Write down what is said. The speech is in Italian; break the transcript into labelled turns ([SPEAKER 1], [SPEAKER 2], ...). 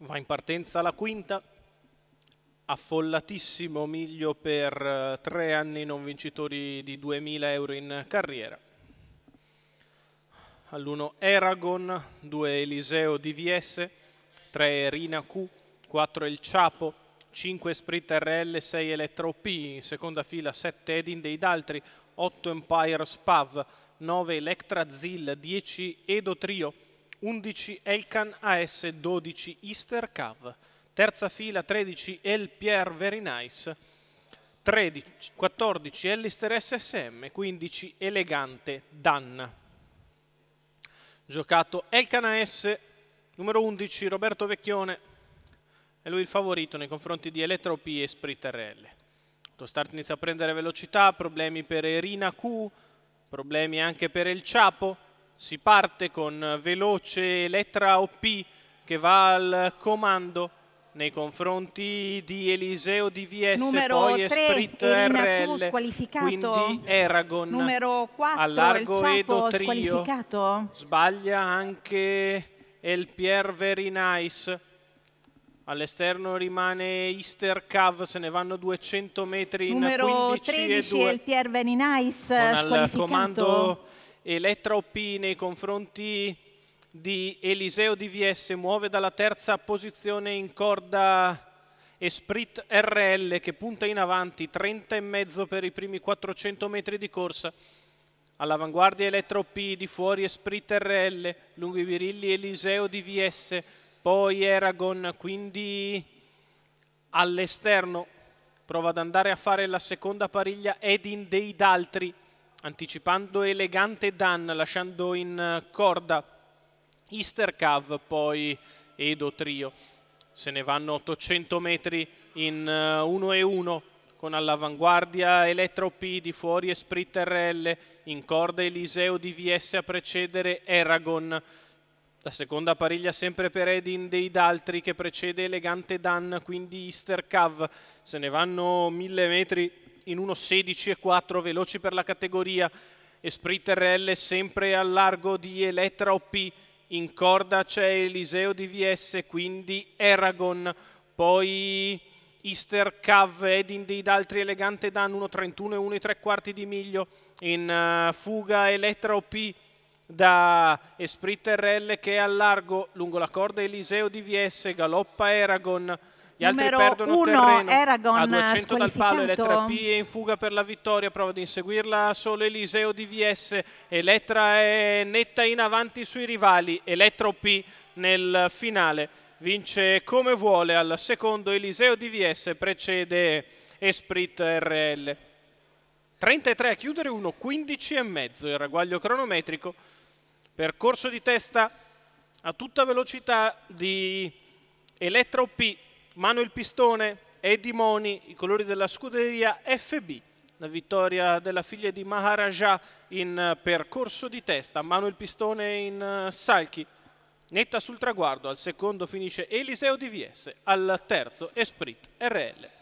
[SPEAKER 1] va in partenza la quinta, affollatissimo miglio per eh, tre anni non vincitori di 2.000 euro in carriera. All'1 Eragon, 2 Eliseo DVS, 3 Rina Q, 4 El Chapo 5 Sprit RL, 6 Elettra OP, in seconda fila 7 Edin dei Daltri, 8 Empire Spav, 9 Electra Zil, 10 Edo Trio, 11 Elkan AS 12 Easter Cav, terza fila 13 El Pierre Very Nice, 13, 14 Ellister SSM, 15 Elegante Dan. Giocato Elkan AS, numero 11 Roberto Vecchione, è lui il favorito nei confronti di Elettro P e Sprit RL. Autostart inizia a prendere velocità, problemi per Erina Q, problemi anche per El Ciapo, si parte con veloce lettera OP che va al comando nei confronti di Eliseo di Vies, numero poi 3, Esprit RL, quindi Eragon, numero 4, Allargo Edo Trio, sbaglia anche El Pier Very Nice, all'esterno rimane Easter Cav, se ne vanno 200 metri numero in 15 13 e Numero 13 El Pier Very Nice, con al comando Elettra Oppi nei confronti di Eliseo di Viesse muove dalla terza posizione in corda Esprit RL che punta in avanti 30,5 per i primi 400 metri di corsa all'avanguardia Elettra P di fuori Esprit RL lungo i virilli Eliseo di VS poi Eragon quindi all'esterno prova ad andare a fare la seconda pariglia Edin dei Daltri anticipando elegante Dan, lasciando in eh, corda Istercav, poi Edo Trio. Se ne vanno 800 metri in 1 eh, e 1 con all'avanguardia Elettro P di fuori e Sprit RL, in corda Eliseo di VS a precedere Eragon. La seconda pariglia sempre per Edin dei Daltri che precede Elegante Dan, quindi Istercav. Se ne vanno 1000 metri in 1.16 e 4 veloci per la categoria, e sprinter L sempre al largo di Elettra OP, in corda c'è Eliseo DVS quindi Aragon poi Easter Cav, Edin di altri Elegante Dan 1.31 e 1 3 quarti di miglio, in uh, fuga Elettra OP da Esprit RL che è al largo lungo la corda Eliseo DVS galoppa Eragon, gli altri perdono terreno Eragon a 200 dal palo, Elettra P è in fuga per la vittoria, prova ad inseguirla solo Eliseo DVS, Elettra è netta in avanti sui rivali, Elettra P nel finale vince come vuole al secondo Eliseo DVS precede Esprit RL. 33 a chiudere, 1, 15 e mezzo il ragguaglio cronometrico. Percorso di testa a tutta velocità di Elettro P Manuel Pistone, Eddie Moni, i colori della scuderia FB. La vittoria della figlia di Maharaja in eh, percorso di testa, Manuel Pistone in eh, Salchi. Netta sul traguardo, al secondo finisce Eliseo DVS, al terzo Esprit RL.